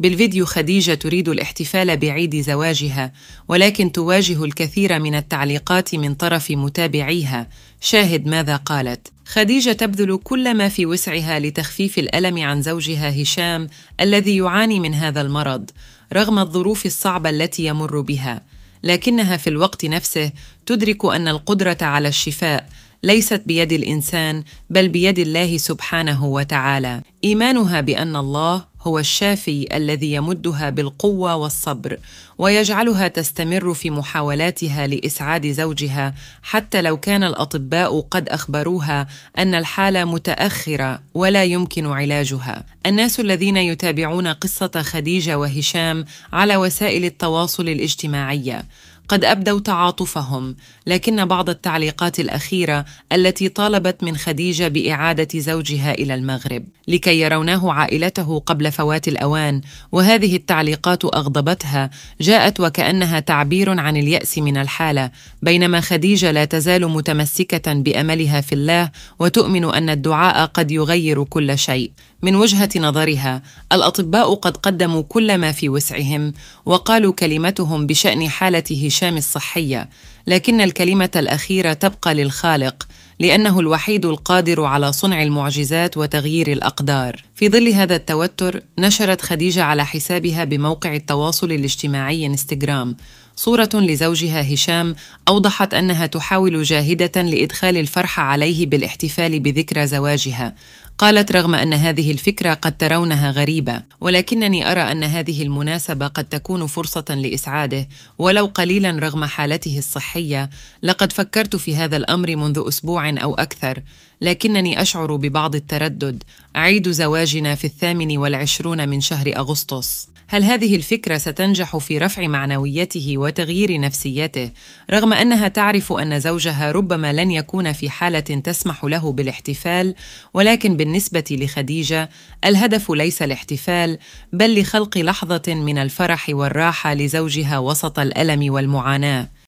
بالفيديو خديجة تريد الاحتفال بعيد زواجها ولكن تواجه الكثير من التعليقات من طرف متابعيها شاهد ماذا قالت خديجة تبذل كل ما في وسعها لتخفيف الألم عن زوجها هشام الذي يعاني من هذا المرض رغم الظروف الصعبة التي يمر بها لكنها في الوقت نفسه تدرك أن القدرة على الشفاء ليست بيد الانسان بل بيد الله سبحانه وتعالى ايمانها بان الله هو الشافي الذي يمدها بالقوه والصبر ويجعلها تستمر في محاولاتها لاسعاد زوجها حتى لو كان الاطباء قد اخبروها ان الحاله متاخره ولا يمكن علاجها الناس الذين يتابعون قصه خديجه وهشام على وسائل التواصل الاجتماعيه قد أبدوا تعاطفهم لكن بعض التعليقات الأخيرة التي طالبت من خديجة بإعادة زوجها إلى المغرب لكي يرونه عائلته قبل فوات الأوان وهذه التعليقات أغضبتها جاءت وكأنها تعبير عن اليأس من الحالة بينما خديجة لا تزال متمسكة بأملها في الله وتؤمن أن الدعاء قد يغير كل شيء من وجهه نظرها الاطباء قد قدموا كل ما في وسعهم وقالوا كلمتهم بشان حاله هشام الصحيه لكن الكلمه الاخيره تبقى للخالق لانه الوحيد القادر على صنع المعجزات وتغيير الاقدار في ظل هذا التوتر نشرت خديجه على حسابها بموقع التواصل الاجتماعي انستغرام صورة لزوجها هشام أوضحت أنها تحاول جاهدة لإدخال الفرح عليه بالاحتفال بذكرى زواجها، قالت رغم أن هذه الفكرة قد ترونها غريبة ولكنني أرى أن هذه المناسبة قد تكون فرصة لإسعاده ولو قليلا رغم حالته الصحية لقد فكرت في هذا الأمر منذ أسبوع أو أكثر لكنني أشعر ببعض التردد عيد زواجنا في الثامن والعشرون من شهر أغسطس هل هذه الفكرة ستنجح في رفع معنويته وتغيير نفسيته رغم أنها تعرف أن زوجها ربما لن يكون في حالة تسمح له بالاحتفال ولكن بالنسبة لخديجة الهدف ليس الاحتفال بل لخلق لحظة من الفرح والراحة لزوجها وسط الألم والمعاناة